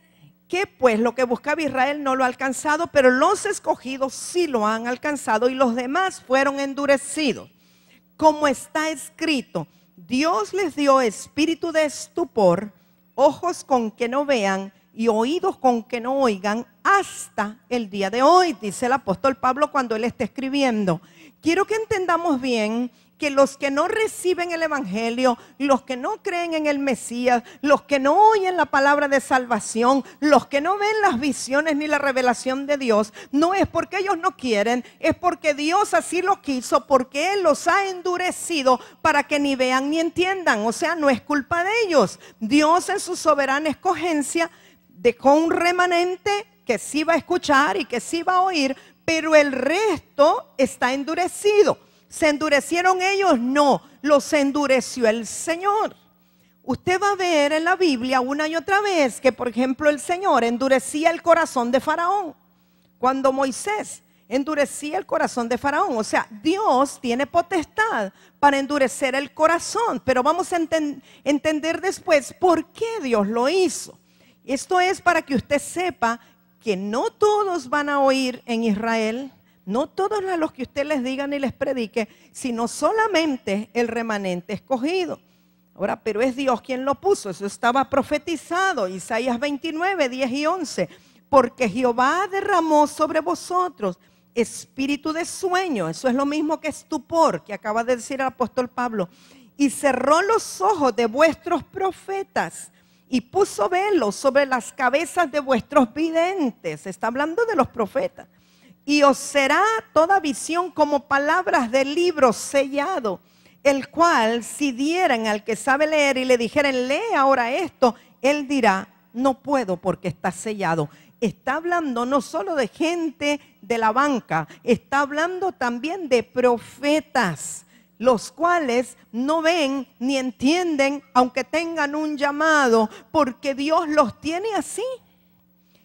que pues lo que buscaba Israel no lo ha alcanzado, pero los escogidos sí lo han alcanzado y los demás fueron endurecidos. Como está escrito, Dios les dio espíritu de estupor, ojos con que no vean y oídos con que no oigan hasta el día de hoy, dice el apóstol Pablo cuando él está escribiendo. Quiero que entendamos bien que los que no reciben el Evangelio, los que no creen en el Mesías, los que no oyen la palabra de salvación, los que no ven las visiones ni la revelación de Dios, no es porque ellos no quieren, es porque Dios así lo quiso, porque Él los ha endurecido para que ni vean ni entiendan. O sea, no es culpa de ellos. Dios en su soberana escogencia dejó un remanente que sí va a escuchar y que sí va a oír, pero el resto está endurecido. ¿Se endurecieron ellos? No, los endureció el Señor. Usted va a ver en la Biblia una y otra vez que, por ejemplo, el Señor endurecía el corazón de Faraón. Cuando Moisés endurecía el corazón de Faraón. O sea, Dios tiene potestad para endurecer el corazón. Pero vamos a entender después por qué Dios lo hizo. Esto es para que usted sepa que no todos van a oír en Israel no todos los que usted les diga ni les predique, sino solamente el remanente escogido. Ahora, pero es Dios quien lo puso, eso estaba profetizado, Isaías 29, 10 y 11, porque Jehová derramó sobre vosotros espíritu de sueño, eso es lo mismo que estupor que acaba de decir el apóstol Pablo, y cerró los ojos de vuestros profetas y puso velos sobre las cabezas de vuestros videntes, está hablando de los profetas y os será toda visión como palabras de libro sellado, el cual si dieran al que sabe leer y le dijeran, lee ahora esto, él dirá, no puedo porque está sellado. Está hablando no solo de gente de la banca, está hablando también de profetas, los cuales no ven ni entienden, aunque tengan un llamado, porque Dios los tiene así.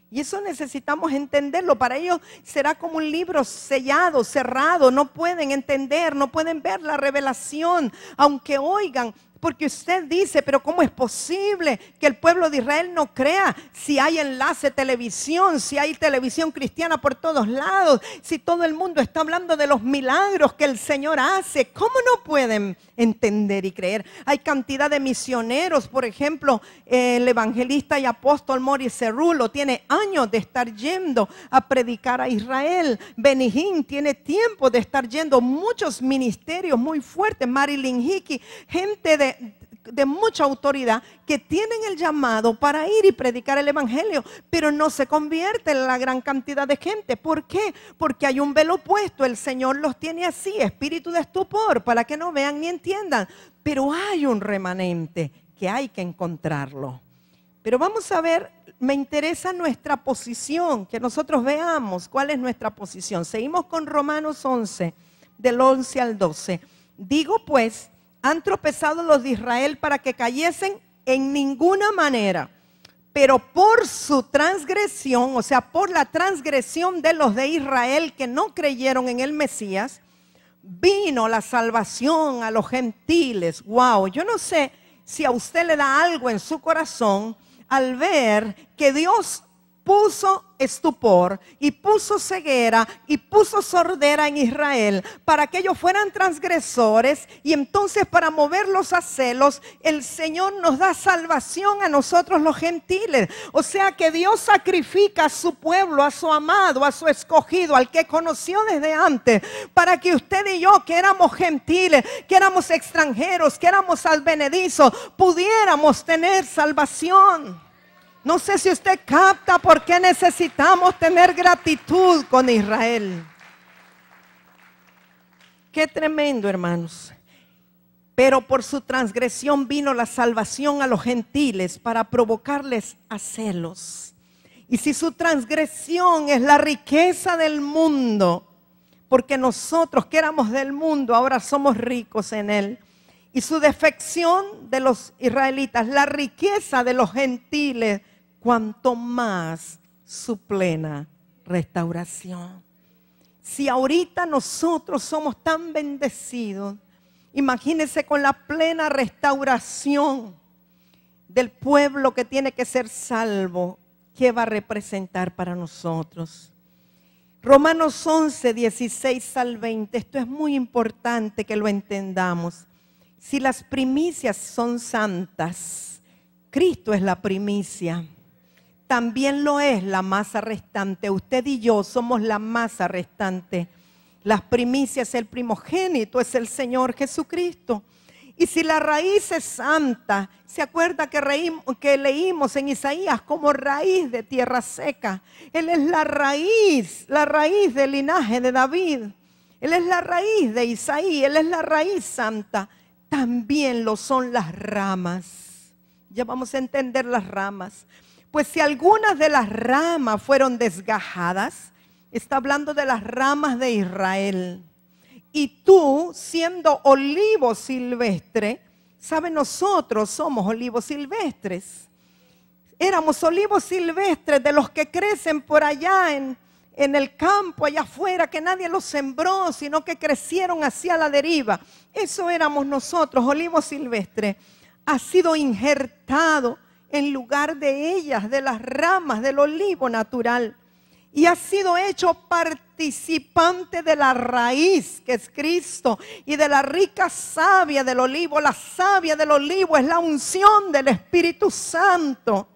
Y eso necesitamos entenderlo. Para ellos será como un libro sellado, cerrado. No pueden entender, no pueden ver la revelación, aunque oigan. Porque usted dice, pero ¿cómo es posible que el pueblo de Israel no crea si hay enlace televisión, si hay televisión cristiana por todos lados, si todo el mundo está hablando de los milagros que el Señor hace? ¿Cómo no pueden entender y creer. Hay cantidad de misioneros, por ejemplo, el evangelista y apóstol Moris Cerulo tiene años de estar yendo a predicar a Israel. Benihín tiene tiempo de estar yendo. Muchos ministerios muy fuertes. Marilyn Hickey, gente de, de mucha autoridad que tienen el llamado para ir y predicar el Evangelio, pero no se convierte en la gran cantidad de gente. ¿Por qué? Porque hay un velo puesto, el Señor los tiene así, espíritu de estupor, para que no vean ni entiendan. Pero hay un remanente que hay que encontrarlo. Pero vamos a ver, me interesa nuestra posición, que nosotros veamos cuál es nuestra posición. Seguimos con Romanos 11, del 11 al 12. Digo pues han tropezado los de Israel para que cayesen en ninguna manera. Pero por su transgresión, o sea, por la transgresión de los de Israel que no creyeron en el Mesías, vino la salvación a los gentiles. Wow, yo no sé si a usted le da algo en su corazón al ver que Dios puso estupor y puso ceguera y puso sordera en Israel para que ellos fueran transgresores y entonces para moverlos a celos el Señor nos da salvación a nosotros los gentiles. O sea que Dios sacrifica a su pueblo, a su amado, a su escogido, al que conoció desde antes, para que usted y yo que éramos gentiles, que éramos extranjeros, que éramos advenedizos, pudiéramos tener salvación. No sé si usted capta por qué necesitamos tener gratitud con Israel. Qué tremendo, hermanos. Pero por su transgresión vino la salvación a los gentiles para provocarles a celos. Y si su transgresión es la riqueza del mundo, porque nosotros que éramos del mundo ahora somos ricos en él. Y su defección de los israelitas, la riqueza de los gentiles, cuanto más su plena restauración. Si ahorita nosotros somos tan bendecidos, imagínense con la plena restauración del pueblo que tiene que ser salvo, ¿qué va a representar para nosotros? Romanos 11, 16 al 20, esto es muy importante que lo entendamos. Si las primicias son santas, Cristo es la primicia también lo es la masa restante. Usted y yo somos la masa restante. Las primicias, el primogénito es el Señor Jesucristo. Y si la raíz es santa, se acuerda que, leímos en Isaías como raíz de tierra seca. Él es la raíz, la raíz del linaje de David. Él es la raíz de Isaí, él es la raíz santa. También lo son las ramas. Ya vamos a entender las ramas. Pues si algunas de las ramas fueron desgajadas, está hablando de las ramas de Israel. Y tú, siendo olivo silvestre, sabe, nosotros somos olivos silvestres. Éramos olivos silvestres de los que crecen por allá en, en el campo, allá afuera, que nadie los sembró, sino que crecieron hacia la deriva. Eso éramos nosotros, olivos silvestres. Ha sido injertado en lugar de ellas, de las ramas del olivo natural. Y ha sido hecho participante de la raíz que es Cristo y de la rica savia del olivo. La savia del olivo es la unción del Espíritu Santo.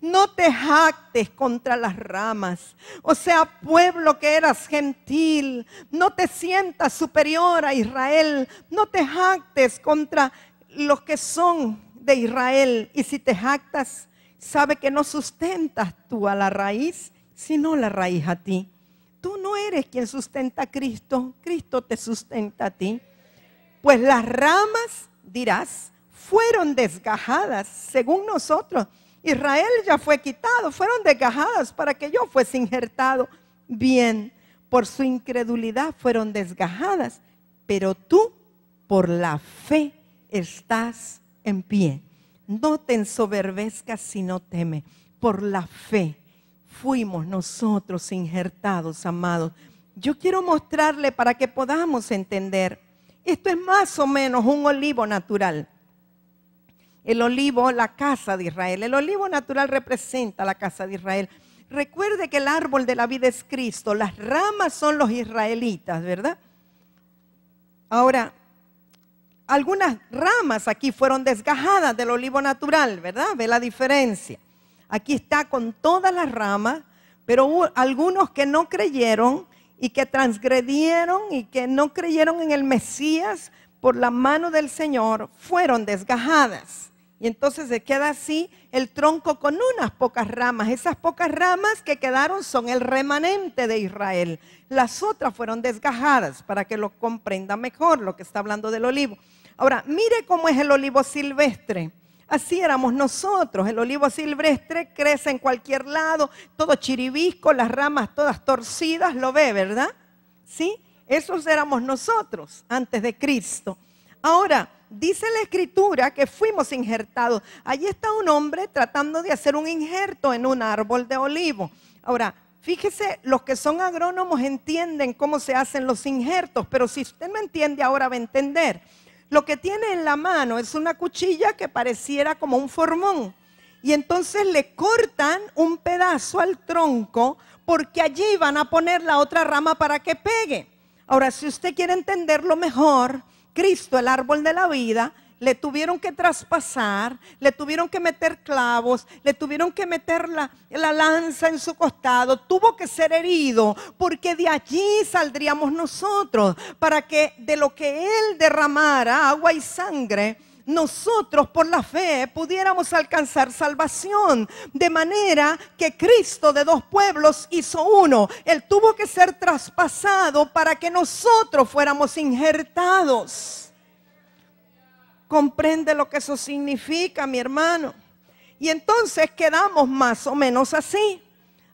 No te jactes contra las ramas. O sea, pueblo que eras gentil, no te sientas superior a Israel. No te jactes contra los que son Israel. Y si te jactas, sabe que no sustentas tú a la raíz, sino la raíz a ti. Tú no eres quien sustenta a Cristo, Cristo te sustenta a ti. Pues las ramas, dirás, fueron desgajadas, según nosotros. Israel ya fue quitado, fueron desgajadas para que yo fuese injertado. Bien, por su incredulidad fueron desgajadas, pero tú por la fe estás en pie. No te ensoberbezcas si no teme. Por la fe fuimos nosotros injertados, amados. Yo quiero mostrarle para que podamos entender. Esto es más o menos un olivo natural. El olivo, la casa de Israel. El olivo natural representa la casa de Israel. Recuerde que el árbol de la vida es Cristo, las ramas son los israelitas, ¿verdad? Ahora, algunas ramas aquí fueron desgajadas del olivo natural, ¿verdad? Ve la diferencia. Aquí está con todas las ramas, pero algunos que no creyeron y que transgredieron y que no creyeron en el Mesías por la mano del Señor, fueron desgajadas. Y entonces se queda así el tronco con unas pocas ramas. Esas pocas ramas que quedaron son el remanente de Israel. Las otras fueron desgajadas para que lo comprenda mejor lo que está hablando del olivo. Ahora, mire cómo es el olivo silvestre. Así éramos nosotros. El olivo silvestre crece en cualquier lado, todo chiribisco, las ramas todas torcidas, lo ve, ¿verdad? ¿Sí? Esos éramos nosotros antes de Cristo. Ahora, dice la escritura que fuimos injertados. Allí está un hombre tratando de hacer un injerto en un árbol de olivo. Ahora, fíjese, los que son agrónomos entienden cómo se hacen los injertos, pero si usted no entiende, ahora va a entender. Lo que tiene en la mano es una cuchilla que pareciera como un formón. Y entonces le cortan un pedazo al tronco porque allí van a poner la otra rama para que pegue. Ahora, si usted quiere entenderlo mejor, Cristo, el árbol de la vida, le tuvieron que traspasar, le tuvieron que meter clavos, le tuvieron que meter la, la, lanza en su costado, tuvo que ser herido, porque de allí saldríamos nosotros, para que de lo que él derramara agua y sangre, nosotros por la fe pudiéramos alcanzar salvación. De manera que Cristo de dos pueblos hizo uno. Él tuvo que ser traspasado para que nosotros fuéramos injertados. Comprende lo que eso significa, mi hermano. Y entonces quedamos más o menos así.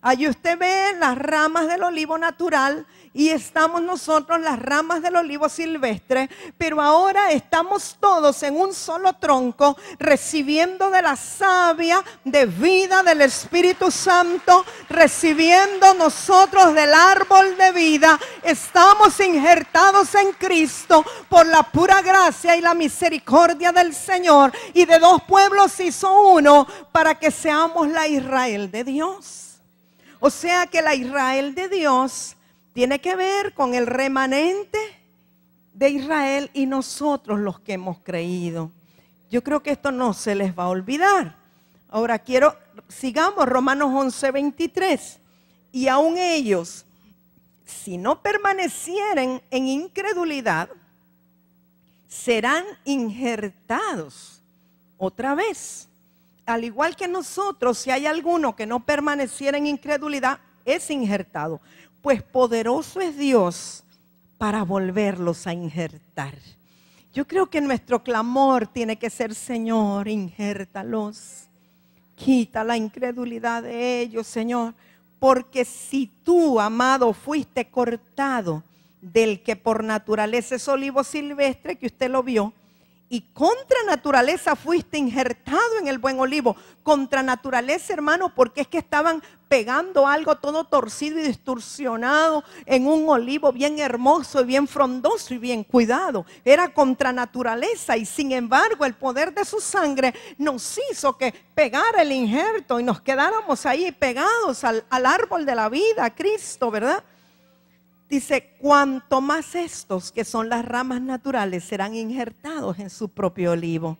Allí usted ve las ramas del olivo natural y estamos nosotros las ramas del olivo silvestre, pero ahora estamos todos en un solo tronco recibiendo de la savia de vida del Espíritu Santo, recibiendo nosotros del árbol de vida, estamos injertados en Cristo por la pura gracia y la misericordia del Señor y de dos pueblos hizo uno para que seamos la Israel de Dios. O sea que la Israel de Dios tiene que ver con el remanente de Israel y nosotros los que hemos creído. Yo creo que esto no se les va a olvidar. Ahora quiero, sigamos Romanos 11, 23. Y aún ellos, si no permanecieren en incredulidad, serán injertados otra vez. Al igual que nosotros, si hay alguno que no permaneciera en incredulidad, es injertado pues poderoso es Dios para volverlos a injertar. Yo creo que nuestro clamor tiene que ser, Señor, injértalos. Quita la incredulidad de ellos, Señor, porque si tú, amado, fuiste cortado del que por naturaleza es olivo silvestre, que usted lo vio, y contra naturaleza fuiste injertado en el buen olivo. Contra naturaleza, hermano, porque es que estaban pegando algo todo torcido y distorsionado en un olivo bien hermoso y bien frondoso y bien cuidado. Era contra naturaleza y sin embargo el poder de su sangre nos hizo que pegara el injerto y nos quedáramos ahí pegados al, árbol de la vida, Cristo, ¿verdad? Dice, cuanto más estos, que son las ramas naturales, serán injertados en su propio olivo.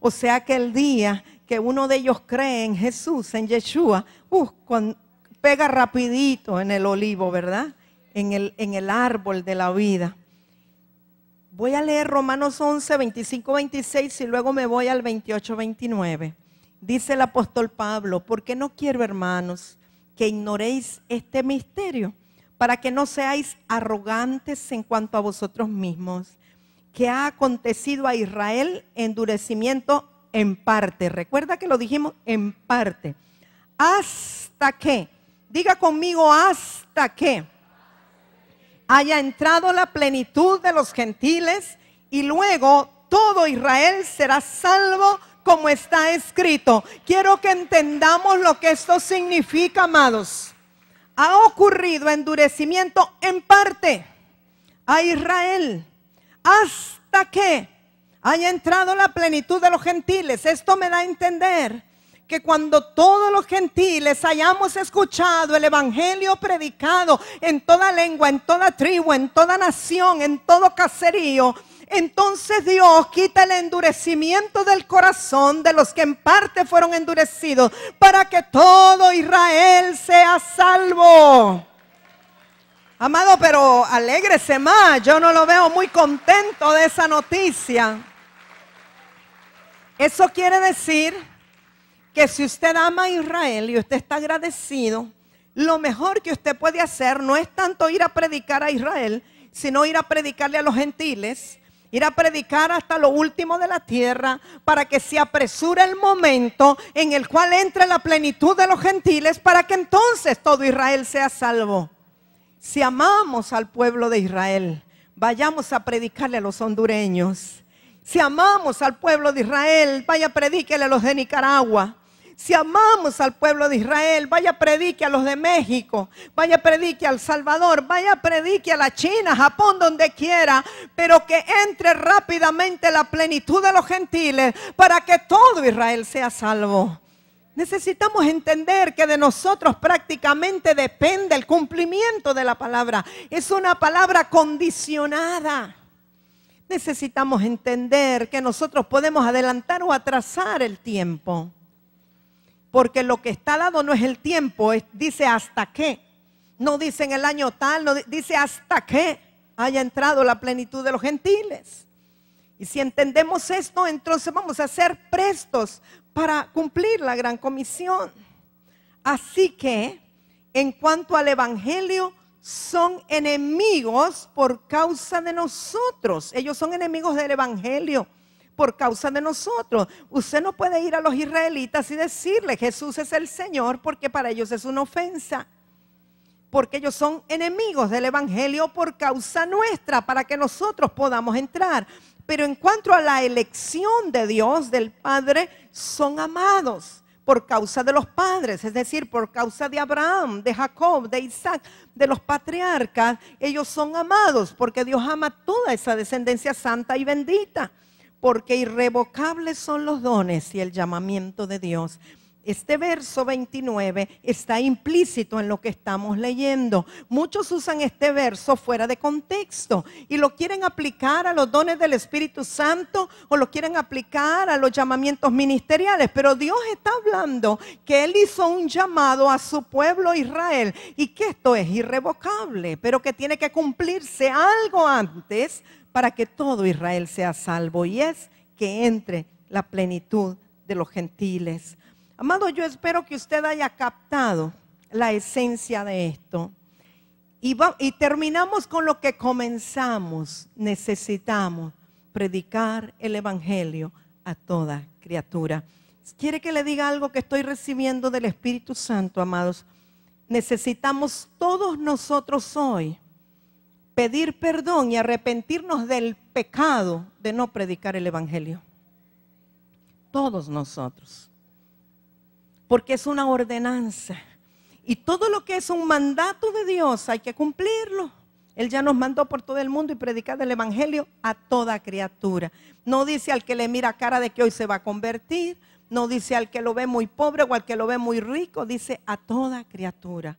O sea que el día que uno de ellos cree en Jesús, en Yeshua, uh, pega rapidito en el olivo, ¿verdad? En el, en el árbol de la vida. Voy a leer Romanos 11, 25, 26 y luego me voy al 28, 29. Dice el apóstol Pablo, ¿por qué no quiero, hermanos, que ignoréis este misterio para que no seáis arrogantes en cuanto a vosotros mismos. Que ha acontecido a Israel endurecimiento en parte. Recuerda que lo dijimos en parte. Hasta que, diga conmigo, hasta que haya entrado la plenitud de los gentiles y luego todo Israel será salvo como está escrito. Quiero que entendamos lo que esto significa, amados ha ocurrido endurecimiento en parte a Israel hasta que haya entrado la plenitud de los gentiles. Esto me da a entender que cuando todos los gentiles hayamos escuchado el Evangelio predicado en toda lengua, en toda tribu, en toda nación, en todo caserío, entonces Dios quita el endurecimiento del corazón de los que en parte fueron endurecidos para que todo Israel sea salvo. Amado, pero alegrese más. Yo no lo veo muy contento de esa noticia. Eso quiere decir que si usted ama a Israel y usted está agradecido, lo mejor que usted puede hacer no es tanto ir a predicar a Israel, sino ir a predicarle a los gentiles ir a predicar hasta lo último de la tierra para que se apresure el momento en el cual entre la plenitud de los gentiles para que entonces todo Israel sea salvo. Si amamos al pueblo de Israel, vayamos a predicarle a los hondureños. Si amamos al pueblo de Israel, vaya predíquele a los de Nicaragua. Si amamos al pueblo de Israel, vaya predique a los de México, vaya predique al Salvador, vaya predique a la China, Japón, donde quiera, pero que entre rápidamente la plenitud de los gentiles para que todo Israel sea salvo. Necesitamos entender que de nosotros prácticamente depende el cumplimiento de la palabra. Es una palabra condicionada. Necesitamos entender que nosotros podemos adelantar o atrasar el tiempo. Porque lo que está dado no es el tiempo, dice hasta qué. No dice en el año tal, no, dice hasta qué haya entrado la plenitud de los gentiles. Y si entendemos esto, entonces vamos a ser prestos para cumplir la gran comisión. Así que, en cuanto al Evangelio, son enemigos por causa de nosotros. Ellos son enemigos del Evangelio por causa de nosotros. Usted no puede ir a los israelitas y decirle Jesús es el Señor porque para ellos es una ofensa. Porque ellos son enemigos del Evangelio por causa nuestra, para que nosotros podamos entrar. Pero en cuanto a la elección de Dios, del Padre, son amados por causa de los padres, es decir, por causa de Abraham, de Jacob, de Isaac, de los patriarcas, ellos son amados porque Dios ama toda esa descendencia santa y bendita porque irrevocables son los dones y el llamamiento de Dios. Este verso 29 está implícito en lo que estamos leyendo. Muchos usan este verso fuera de contexto y lo quieren aplicar a los dones del Espíritu Santo o lo quieren aplicar a los llamamientos ministeriales. Pero Dios está hablando que Él hizo un llamado a su pueblo Israel y que esto es irrevocable, pero que tiene que cumplirse algo antes para que todo Israel sea salvo y es que entre la plenitud de los gentiles. Amado, yo espero que usted haya captado la esencia de esto. Y, y terminamos con lo que comenzamos. Necesitamos predicar el Evangelio a toda criatura. ¿Quiere que le diga algo que estoy recibiendo del Espíritu Santo, amados? Necesitamos todos nosotros hoy pedir perdón y arrepentirnos del pecado de no predicar el Evangelio. Todos nosotros. Porque es una ordenanza. Y todo lo que es un mandato de Dios hay que cumplirlo. Él ya nos mandó por todo el mundo y predicar el Evangelio a toda criatura. No dice al que le mira cara de que hoy se va a convertir. No dice al que lo ve muy pobre o al que lo ve muy rico. Dice a toda criatura.